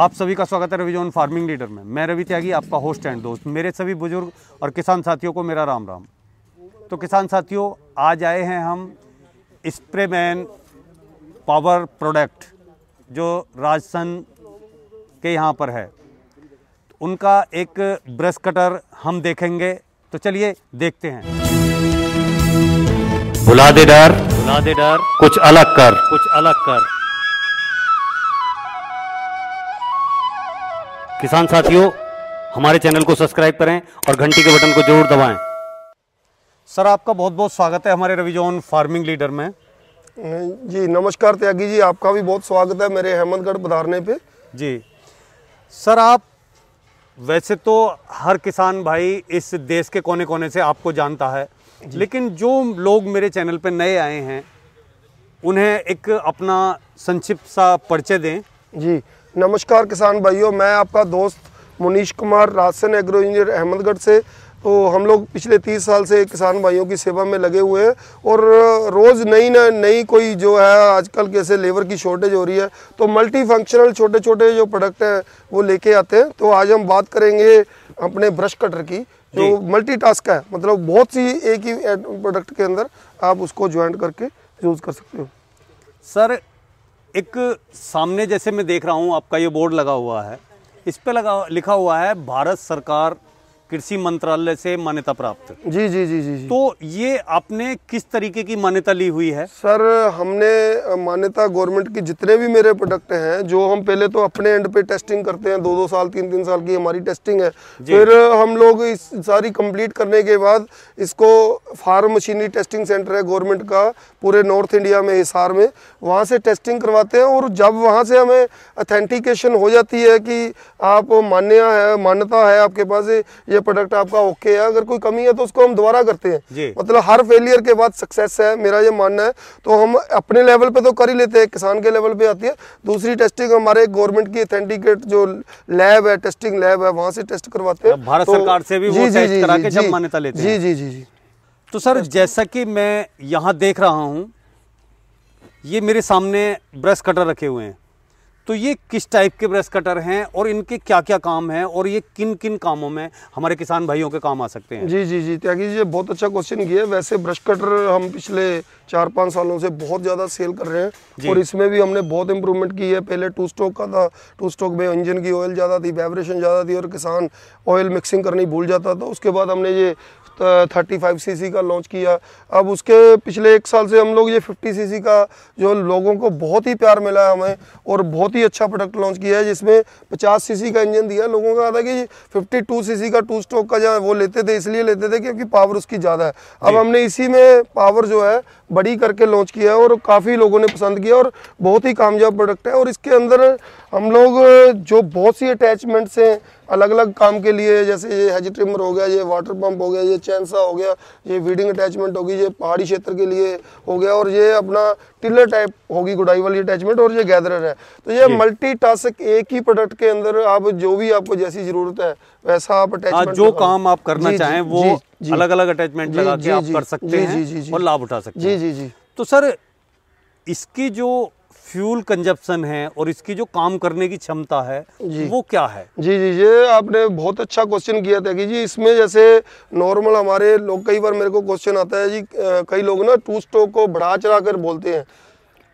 आप सभी का स्वागत है रविजोन फार्मिंग लीडर में मैं रवि त्यागी आपका होस्ट एंड दोस्त मेरे सभी बुजुर्ग और किसान साथियों को मेरा राम राम तो किसान साथियों आज आए हैं हम स्प्रेमैन पावर प्रोडक्ट जो राजसन के यहाँ पर है उनका एक ब्रश कटर हम देखेंगे तो चलिए देखते हैं बुला दे डर बुला दे डर कुछ अलग कर कुछ अलग कर किसान साथियों हमारे चैनल को सब्सक्राइब करें और घंटी के बटन को जरूर दबाएं सर आपका बहुत बहुत स्वागत है हमारे रविजोन फार्मिंग लीडर में जी नमस्कार त्यागी जी आपका भी बहुत स्वागत है मेरे हेमंतगढ़ बधारने पे जी सर आप वैसे तो हर किसान भाई इस देश के कोने कोने से आपको जानता है लेकिन जो लोग मेरे चैनल पर नए आए हैं उन्हें एक अपना संक्षिप्त सा परिचय दें जी नमस्कार किसान भाइयों मैं आपका दोस्त मुनीश कुमार राजसन एग्रो इंजीनियर अहमदगढ़ से तो हम लोग पिछले तीस साल से किसान भाइयों की सेवा में लगे हुए हैं और रोज़ नई नई कोई जो है आजकल कैसे लेबर की शॉर्टेज हो रही है तो मल्टी फंक्शनल छोटे छोटे जो प्रोडक्ट हैं वो लेके आते हैं तो आज हम बात करेंगे अपने ब्रश कटर की जो मल्टी टास्क है मतलब बहुत सी एक ही प्रोडक्ट के अंदर आप उसको ज्वाइंट करके यूज़ कर सकते हो सर एक सामने जैसे मैं देख रहा हूँ आपका ये बोर्ड लगा हुआ है इस पर लगा लिखा हुआ है भारत सरकार कृषि मंत्रालय से मान्यता प्राप्त जी जी जी जी तो ये आपने किस तरीके की मान्यता ली हुई है सर हमने मान्यता गवर्नमेंट की जितने भी मेरे प्रोडक्ट हैं जो हम पहले तो अपने एंड पे टेस्टिंग करते हैं दो दो साल तीन तीन साल की हमारी टेस्टिंग है फिर हम लोग इस सारी कंप्लीट करने के बाद इसको फार्म मशीनरी टेस्टिंग सेंटर है गवर्नमेंट का पूरे नॉर्थ इंडिया में हिसार में वहाँ से टेस्टिंग करवाते हैं और जब वहाँ से हमें अथेंटिकेशन हो जाती है कि आप मान्य है मान्यता है आपके पास ये प्रोडक्ट आपका ओके है अगर कोई कमी है तो उसको हम दोबारा करते हैं मतलब हर फेलियर के बाद सक्सेस है मेरा ये मानना है तो हम अपने लेवल पे तो कर ही लेते हैं किसान के लेवल पे आती है दूसरी टेस्टिंग हमारे गवर्नमेंट की अथेंटिकेट जो लैब है टेस्टिंग लैब है वहाँ से टेस्ट करवाते हैं भारत तो, सरकार से भी जी, जी, जी, मान्यता लेते हैं जी जी जी तो सर जैसा कि मैं यहाँ देख रहा हूँ ये मेरे सामने ब्रश कटर रखे हुए हैं तो ये किस टाइप के ब्रश कटर हैं और इनके क्या क्या काम हैं और ये किन किन कामों में हमारे किसान भाइयों के काम आ सकते हैं जी जी जी त्यागी जी बहुत अच्छा क्वेश्चन किया वैसे ब्रश कटर हम पिछले चार पाँच सालों से बहुत ज़्यादा सेल कर रहे हैं और इसमें भी हमने बहुत इंप्रूवमेंट की है पहले टू स्टोक का था टू स्टोक में इंजन की ऑयल ज़्यादा थी वाइब्रेशन ज़्यादा थी और किसान ऑयल मिक्सिंग करनी भूल जाता था उसके बाद हमने ये थर्टी फाइव सी का लॉन्च किया अब उसके पिछले एक साल से हम लोग ये फिफ्टी सी का जो लोगों को बहुत ही प्यार मिला है हमें और बहुत ही अच्छा प्रोडक्ट लॉन्च किया है जिसमें पचास सी का इंजन दिया लोगों का था कि फिफ्टी टू सी का टू स्ट्रोक का जहाँ वो लेते थे इसलिए लेते थे क्योंकि पावर उसकी ज़्यादा है अब हमने इसी में पावर जो है बड़ी करके लॉन्च किया है और काफ़ी लोगों ने पसंद किया और बहुत ही कामयाब प्रोडक्ट है और इसके अंदर हम लोग जो बहुत सी अटैचमेंट्स हैं अलग अलग काम के लिए जैसे ये हेज ट्रिमर हो गया ये वाटर पंप हो गया ये चैनसा हो गया ये वीडिंग अटैचमेंट होगी ये पहाड़ी क्षेत्र के लिए हो गया और ये अपना टिलर टाइप होगी गुडाई वाली अटैचमेंट और ये गैदरर है तो ये मल्टी टास्क एक ही प्रोडक्ट के अंदर आप जो भी आपको जैसी जरूरत है वैसा आप अटैचमेंट हाँ, जो काम आप करना चाहें वो अलग अलग अटैचमेंट लगा के आप कर सकते हैं और लाभ उठा सकते हैं जी जी जी तो सर इसकी जो फ्यूल कंजप्शन है और इसकी जो काम करने की क्षमता है वो क्या है जी जी ये आपने बहुत अच्छा क्वेश्चन किया था कि जी इसमें जैसे नॉर्मल हमारे लोग कई बार मेरे को क्वेश्चन आता है जी कई लोग ना टू स्टोक को बढ़ा चढ़ा कर बोलते हैं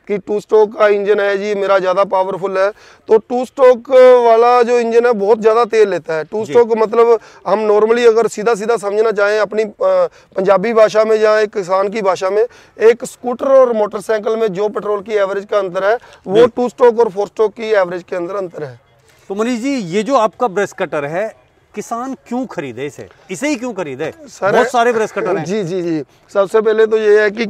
कि टू स्ट्रोक का इंजन है जी मेरा ज़्यादा पावरफुल है तो टू स्ट्रोक वाला जो इंजन है बहुत ज़्यादा तेल लेता है टू स्ट्रोक मतलब हम नॉर्मली अगर सीधा सीधा समझना चाहें अपनी पंजाबी भाषा में या एक किसान की भाषा में एक स्कूटर और मोटरसाइकिल में जो पेट्रोल की एवरेज का अंतर है वो टू स्ट्रोक और फोर स्ट्रोक की एवरेज के अंदर अंतर है तो मनीष जी ये जो आपका ब्रश कटर है किसान क्यों खरीदे इसे इसे ही क्यों खरीदे बहुत सारे ब्रश कटर हैं जी जी जी सबसे पहले तो ये है कि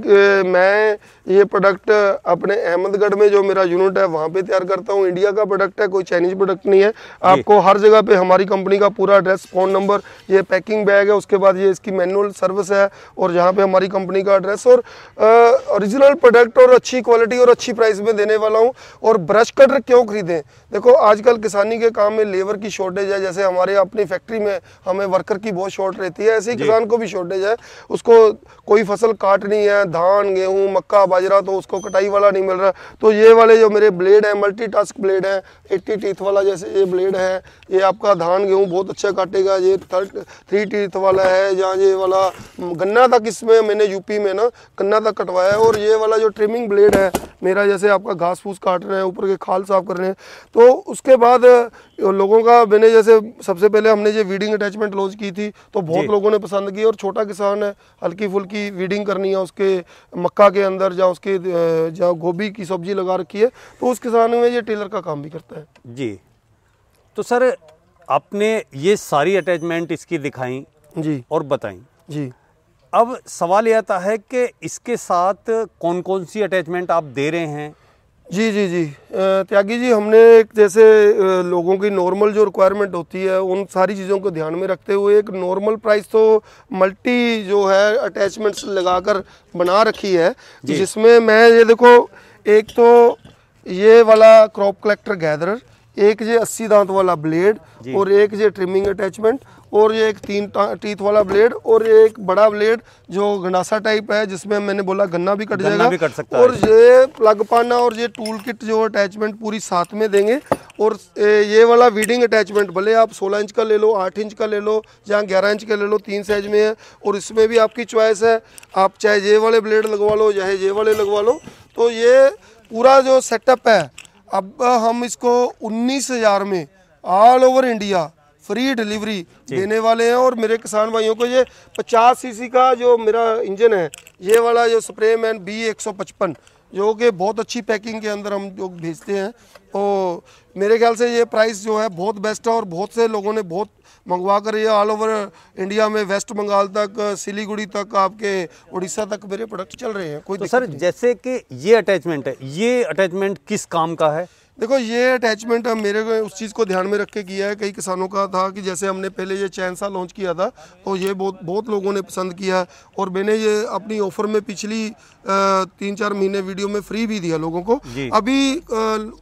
मैं ये प्रोडक्ट अपने अहमदगढ़ में जो मेरा यूनिट है वहाँ पे तैयार करता हूँ इंडिया का प्रोडक्ट है कोई चाइनीज प्रोडक्ट नहीं है आपको हर जगह पे हमारी कंपनी का पूरा एड्रेस फ़ोन नंबर ये पैकिंग बैग है उसके बाद ये इसकी मैनुअल सर्विस है और जहाँ पे हमारी कंपनी का एड्रेस और ओरिजिनल प्रोडक्ट और अच्छी क्वालिटी और अच्छी प्राइस में देने वाला हूँ और ब्रश कटर क्यों खरीदें देखो आजकल किसानी के काम में लेबर की शॉर्टेज है जैसे हमारे अपनी फैक्ट्री में हमें वर्कर की बहुत शॉर्ट रहती है ऐसे ही किसान को भी शॉर्टेज है उसको कोई फसल काटनी है धान गेहूँ मक्का बाजरा तो उसको कटाई वाला नहीं मिल रहा तो ये वाले जो मेरे ब्लेड हैं मल्टी टास्क ब्लेड हैं एट्टी टीथ वाला जैसे ये ब्लेड है ये आपका धान गेहूँ बहुत अच्छा काटेगा ये थर्ट थ्री टीथ वाला है जहाँ ये वाला हम्म, गन्ना तक इसमें मैंने यूपी में ना गन्ना तक कटवाया है और ये वाला जो ट्रिमिंग ब्लेड है मेरा जैसे आपका घास फूस काट रहे हैं ऊपर के खाल साफ कर रहे हैं तो उसके बाद लोगों का मैंने जैसे सबसे पहले हमने ये वीडिंग अटैचमेंट लॉन्च की थी तो बहुत लोगों ने पसंद की और छोटा किसान है हल्की फुल्की वीडिंग करनी है उसके मक्का के अंदर या या उसके जो गोभी की सब्जी लगा रखी है तो उस किसान में ये टेलर का काम भी करता है जी तो सर आपने ये सारी अटैचमेंट इसकी दिखाई जी और बताई जी अब सवाल यह आता है कि इसके साथ कौन कौन सी अटैचमेंट आप दे रहे हैं जी जी जी त्यागी जी हमने एक जैसे लोगों की नॉर्मल जो रिक्वायरमेंट होती है उन सारी चीज़ों को ध्यान में रखते हुए एक नॉर्मल प्राइस तो मल्टी जो है अटैचमेंट्स लगाकर बना रखी है जिसमें मैं ये देखो एक तो ये वाला क्रॉप कलेक्टर गैदरर एक जे अस्सी दांत वाला ब्लेड और एक जे ट्रिमिंग अटैचमेंट और ये एक तीन टीथ वाला ब्लेड और ये एक बड़ा ब्लेड जो गंडासा टाइप है जिसमें मैंने बोला गन्ना भी कट जाएगा भी कट सकता और ये प्लग पाना और ये टूल किट जो अटैचमेंट पूरी साथ में देंगे और ये वाला वीडिंग अटैचमेंट भले आप 16 इंच का ले लो 8 इंच का ले लो या 11 इंच का ले लो तीन साइज में है और इसमें भी आपकी च्वाइस है आप चाहे ये वाले ब्लेड लगवा लो चाहे ये वाले लगवा लो तो ये पूरा जो सेटअप है अब हम इसको उन्नीस हज़ार में all over India free delivery देने वाले हैं और मेरे किसान भाइयों को ये 50 सीसी का जो मेरा इंजन है ये वाला जो स्प्रे मैन बी एक जो कि बहुत अच्छी पैकिंग के अंदर हम जो भेजते हैं तो मेरे ख्याल से ये प्राइस जो है बहुत बेस्ट है और बहुत से लोगों ने बहुत मंगवा कर ये ऑल ओवर इंडिया में वेस्ट बंगाल तक सिलीगुड़ी तक आपके उड़ीसा तक मेरे प्रोडक्ट चल रहे हैं कोई तो सर जैसे कि ये अटैचमेंट है ये अटैचमेंट किस काम का है देखो ये अटैचमेंट हम मेरे को उस चीज़ को ध्यान में रख के किया है कई किसानों का था कि जैसे हमने पहले ये चैनसा लॉन्च किया था तो ये बहुत बहुत लोगों ने पसंद किया और मैंने ये अपनी ऑफर में पिछली तीन चार महीने वीडियो में फ्री भी दिया लोगों को अभी आ,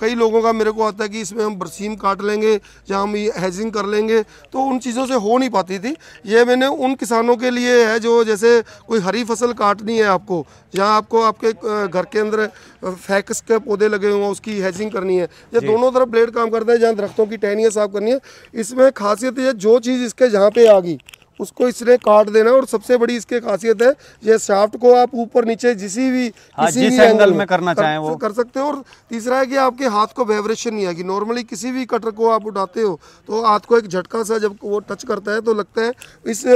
कई लोगों का मेरे को आता है कि इसमें हम बरसीम काट लेंगे या हम हैजिंग कर लेंगे तो उन चीज़ों से हो नहीं पाती थी ये मैंने उन किसानों के लिए है जो जैसे कोई हरी फसल काटनी है आपको या आपको आपके घर के अंदर फैक्स के पौधे लगे हुए हैं उसकी हैजिंग करनी है ये दोनों तरफ ब्लेड काम करते हैं जहाँ दरख्तों की टहनियाँ साफ करनी है इसमें खासियत यह जो चीज़ इसके जहाँ पे आ गई उसको इसने काट देना और सबसे बड़ी इसके खासियत है ये शाफ्ट को आप ऊपर नीचे हाँ, जिस भी हाँ, किसी जिस भी एंगल में करना कर, चाहें वो कर सकते हो और तीसरा है कि आपके हाथ को वाइब्रेशन नहीं आएगी नॉर्मली किसी भी कटर को आप उठाते हो तो हाथ को एक झटका सा जब वो टच करता है तो लगता है इस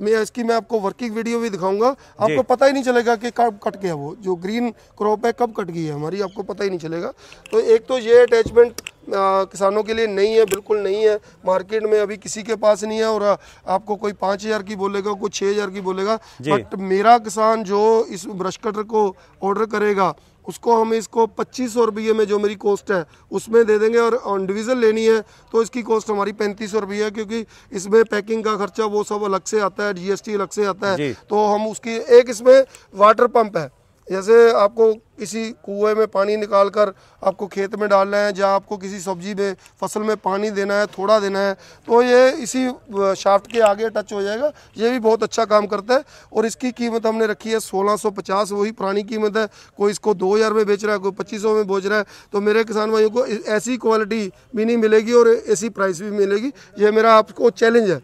मैं इसकी मैं आपको वर्किंग वीडियो भी दिखाऊंगा आपको पता ही नहीं चलेगा कि कब कट गया वो जो ग्रीन क्रॉप है कब कट गई है हमारी आपको पता ही नहीं चलेगा तो एक तो ये अटैचमेंट किसानों के लिए नहीं है बिल्कुल नहीं है मार्केट में अभी किसी के पास नहीं है और आपको कोई पाँच हज़ार की बोलेगा कोई छः हज़ार की बोलेगा बट मेरा किसान जो इस ब्रश कटर को ऑर्डर करेगा उसको हम इसको पच्चीस सौ रुपये में जो मेरी कॉस्ट है उसमें दे देंगे और इंडिविजुअल लेनी है तो इसकी कॉस्ट हमारी पैंतीस सौ रुपये है क्योंकि इसमें पैकिंग का खर्चा वो सब अलग से आता है जीएसटी अलग से आता है तो हम उसकी एक इसमें वाटर पंप है जैसे आपको किसी कुएं में पानी निकाल कर आपको खेत में डालना है या आपको किसी सब्जी में फसल में पानी देना है थोड़ा देना है तो ये इसी शाफ्ट के आगे टच हो जाएगा ये भी बहुत अच्छा काम करता है और इसकी कीमत हमने रखी है 1650 वही पुरानी कीमत है कोई इसको दो हज़ार में बेच रहा है कोई पच्चीस में बेच रहा है तो मेरे किसान भाइयों को ऐसी क्वालिटी भी नहीं मिलेगी और ऐसी प्राइस भी मिलेगी ये मेरा आपको चैलेंज है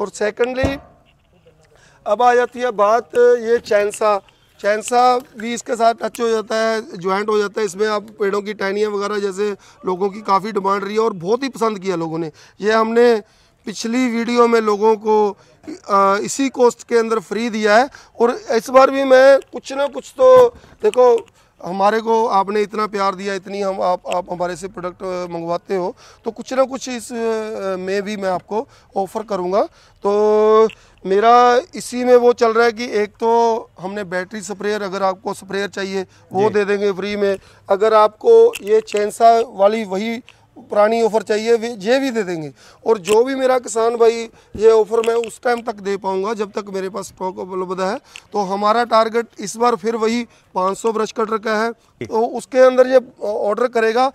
और सेकेंडली अब आ जाती है बात ये चैनसा चैनसा भी इसके साथ टच हो जाता है ज्वाइंट हो जाता है इसमें आप पेड़ों की टहनियाँ वगैरह जैसे लोगों की काफ़ी डिमांड रही है और बहुत ही पसंद किया लोगों ने ये हमने पिछली वीडियो में लोगों को इसी कोस्ट के अंदर फ्री दिया है और इस बार भी मैं कुछ ना कुछ तो देखो हमारे को आपने इतना प्यार दिया इतनी हम आप आप हमारे से प्रोडक्ट मंगवाते हो तो कुछ ना कुछ इस में भी मैं आपको ऑफ़र करूँगा तो मेरा इसी में वो चल रहा है कि एक तो हमने बैटरी स्प्रेयर अगर आपको स्प्रेयर चाहिए वो दे देंगे फ्री में अगर आपको ये चैनसा वाली वही पुरानी ऑफ़र चाहिए ये भी दे देंगे और जो भी मेरा किसान भाई ये ऑफ़र मैं उस टाइम तक दे पाऊँगा जब तक मेरे पास स्टॉक उपलब्ध है तो हमारा टारगेट इस बार फिर वही 500 सौ ब्रश कट रखा है तो उसके अंदर ये ऑर्डर करेगा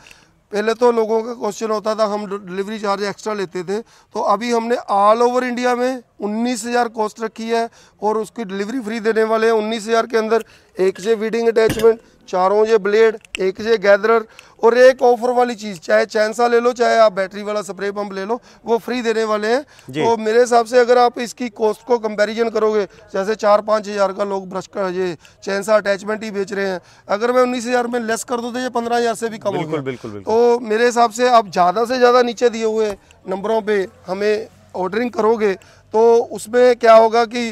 पहले तो लोगों का क्वेश्चन होता था हम डिलीवरी चार्ज एक्स्ट्रा लेते थे तो अभी हमने ऑल ओवर इंडिया में उन्नीस हज़ार कॉस्ट रखी है और उसकी डिलीवरी फ्री देने वाले हैं उन्नीस हज़ार के अंदर एक जे वीडिंग अटैचमेंट चारों जे ब्लेड एक जे गैदरर और एक ऑफर वाली चीज़ चाहे चैनसा ले लो चाहे आप बैटरी वाला स्प्रे पंप ले लो वो फ्री देने वाले हैं तो मेरे हिसाब से अगर आप इसकी कॉस्ट को कंपैरिजन करोगे जैसे चार पाँच हज़ार का लोग ब्रश का ये चैनसा अटैचमेंट ही बेच रहे हैं अगर मैं उन्नीस हज़ार में लेस कर दूँ तो ये पंद्रह हज़ार से भी कम बिल्कुल, बिल्कुल, बिल्कुल। तो मेरे हिसाब से आप ज़्यादा से ज़्यादा नीचे दिए हुए नंबरों पर हमें ऑर्डरिंग करोगे तो उसमें क्या होगा कि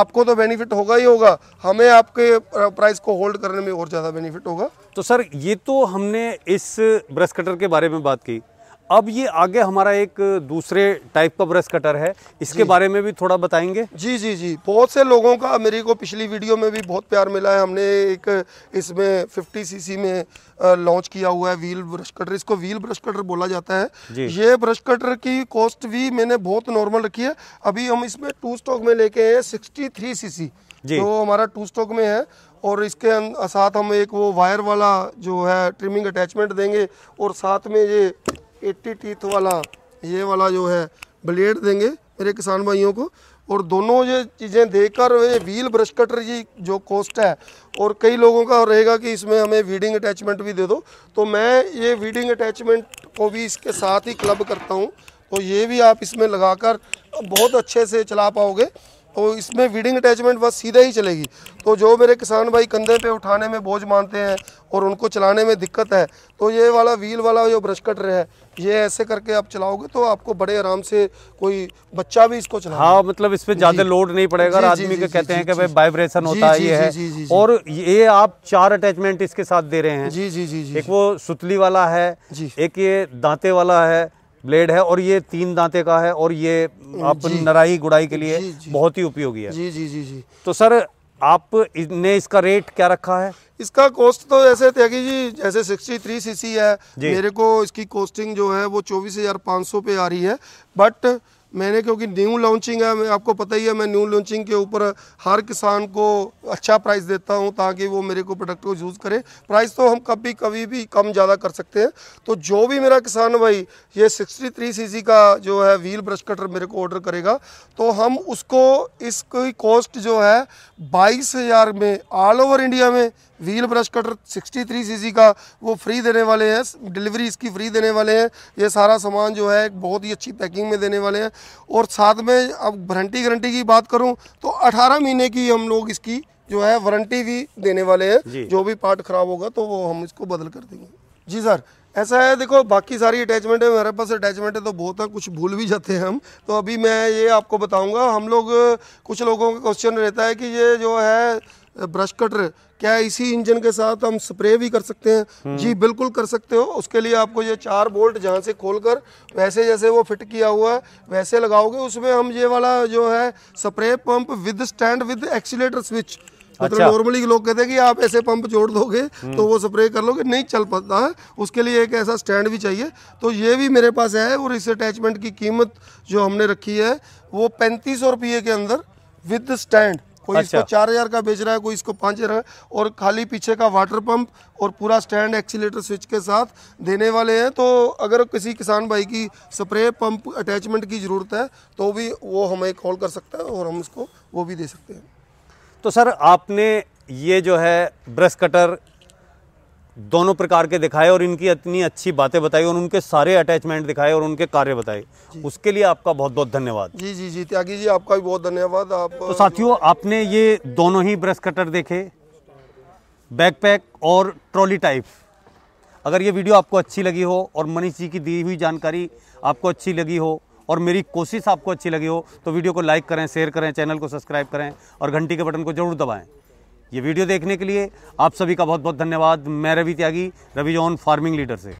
आपको तो बेनिफिट होगा ही होगा हमें आपके प्राइस को होल्ड करने में और ज़्यादा बेनिफिट होगा तो सर ये तो हमने इस ब्रश कटर के बारे में बात की अब ये आगे हमारा एक दूसरे टाइप का ब्रश कटर है इसके बारे में भी थोड़ा बताएंगे जी जी जी बहुत से लोगों का मेरे को पिछली वीडियो में भी बहुत प्यार मिला है हमने एक इसमें 50 सीसी में लॉन्च किया हुआ है व्हील ब्रश कटर इसको व्हील ब्रश कटर बोला जाता है ये ब्रश कटर की कॉस्ट भी मैंने बहुत नॉर्मल रखी है अभी हम इसमें टू स्टॉक में लेके हैं सिक्सटी थ्री सी जो हमारा टू स्टॉक में है और इसके अं, साथ हम एक वो वायर वाला जो है ट्रिमिंग अटैचमेंट देंगे और साथ में ये एट्टी टीथ वाला ये वाला जो है ब्लेड देंगे मेरे किसान भाइयों को और दोनों ये चीज़ें देकर ये व्हील ब्रश कटर की जो कॉस्ट है और कई लोगों का रहेगा कि इसमें हमें वीडिंग अटैचमेंट भी दे दो तो मैं ये वीडिंग अटैचमेंट को भी इसके साथ ही क्लब करता हूँ तो ये भी आप इसमें लगाकर बहुत अच्छे से चला पाओगे तो इसमें वीडिंग अटैचमेंट बस सीधा ही चलेगी तो जो मेरे किसान भाई कंधे पे उठाने में बोझ मानते हैं और उनको चलाने में दिक्कत है तो ये वाला व्हील वाला जो ब्रश कटर है ये ऐसे करके आप चलाओगे तो आपको बड़े आराम से कोई बच्चा भी इसको चला हाँ मतलब इस पर ज़्यादा लोड नहीं पड़ेगा आदमी के कहते हैं कि भाई वाइब्रेशन होता है ये है और ये आप चार अटैचमेंट इसके साथ दे रहे हैं जी जी जी एक वो सुतली वाला है एक ये दांते वाला है ब्लेड है और ये तीन दांते का है और ये आप नराई गुड़ाई के लिए जी, जी, बहुत ही उपयोगी है जी जी जी जी तो सर आपने इसका रेट क्या रखा है इसका कॉस्ट तो ऐसे त्यागी जी जैसे 63 सीसी है मेरे को इसकी कॉस्टिंग जो है वो चौबीस हज़ार सौ पे आ रही है बट मैंने क्योंकि न्यू लॉन्चिंग है मैं आपको पता ही है मैं न्यू लॉन्चिंग के ऊपर हर किसान को अच्छा प्राइस देता हूं ताकि वो मेरे को प्रोडक्ट को यूज़ करे प्राइस तो हम कभी कभी भी कम ज़्यादा कर सकते हैं तो जो भी मेरा किसान भाई ये 63 सीसी का जो है व्हील ब्रश कटर मेरे को ऑर्डर करेगा तो हम उसको इसकी कॉस्ट जो है बाईस हज़ार में ऑल ओवर इंडिया में व्हील ब्रश कटर 63 सीसी का वो फ्री देने वाले हैं डिलीवरी इसकी फ्री देने वाले हैं ये सारा सामान जो है बहुत ही अच्छी पैकिंग में देने वाले हैं और साथ में अब वारंटी गारंटी की बात करूं तो 18 महीने की हम लोग इसकी जो है वारंटी भी देने वाले हैं जो भी पार्ट खराब होगा तो वो हम इसको बदल कर देंगे जी सर ऐसा है देखो बाकी सारी अटैचमेंट है मेरे पास अटैचमेंट है तो बहुत है कुछ भूल भी जाते हैं हम तो अभी मैं ये आपको बताऊंगा हम लोग कुछ लोगों का क्वेश्चन रहता है कि ये जो है ब्रश कटर क्या इसी इंजन के साथ हम स्प्रे भी कर सकते हैं हम्म। जी बिल्कुल कर सकते हो उसके लिए आपको ये चार बोल्ट जहाँ से खोलकर वैसे जैसे वो फिट किया हुआ है वैसे लगाओगे उसमें हम ये वाला जो है spray pump with stand with exciter switch मतलब नॉर्मली अच्छा। लोग कहते हैं कि आप ऐसे पंप जोड़ दोगे तो हम्म। वो स्प्रे कर लोगे नहीं चल पाता है उसके लिए एक ऐसा स्टैंड भी चाहिए तो ये भी मेरे पास है और इस अटैचमेंट की कीमत जो हमने रखी है वो पैंतीस सौ रुपये के अंदर विद स्टैंड कोई अच्छा। इसको चार हजार का बेच रहा है कोई इसको पाँच हजार और खाली पीछे का वाटर पंप और पूरा स्टैंड एक्सीटर स्विच के साथ देने वाले हैं तो अगर किसी किसान भाई की स्प्रे पंप अटैचमेंट की ज़रूरत है तो भी वो हमें कॉल कर सकता है और हम उसको वो भी दे सकते हैं तो सर आपने ये जो है ब्रश कटर दोनों प्रकार के दिखाए और इनकी इतनी अच्छी बातें बताई और उनके सारे अटैचमेंट दिखाए और उनके कार्य बताए उसके लिए आपका बहुत बहुत धन्यवाद जी जी जी त्यागी जी आपका भी बहुत धन्यवाद आप तो साथियों आपने ये दोनों ही ब्रश कटर देखे बैकपैक और ट्रॉली टाइप अगर ये वीडियो आपको अच्छी लगी हो और मनीष जी की दी हुई जानकारी आपको अच्छी लगी हो और मेरी कोशिश आपको अच्छी लगी हो तो वीडियो को लाइक करें शेयर करें चैनल को सब्सक्राइब करें और घंटी के बटन को जरूर दबाएँ ये वीडियो देखने के लिए आप सभी का बहुत बहुत धन्यवाद मैं Ravi Tyagi Ravi John farming leader से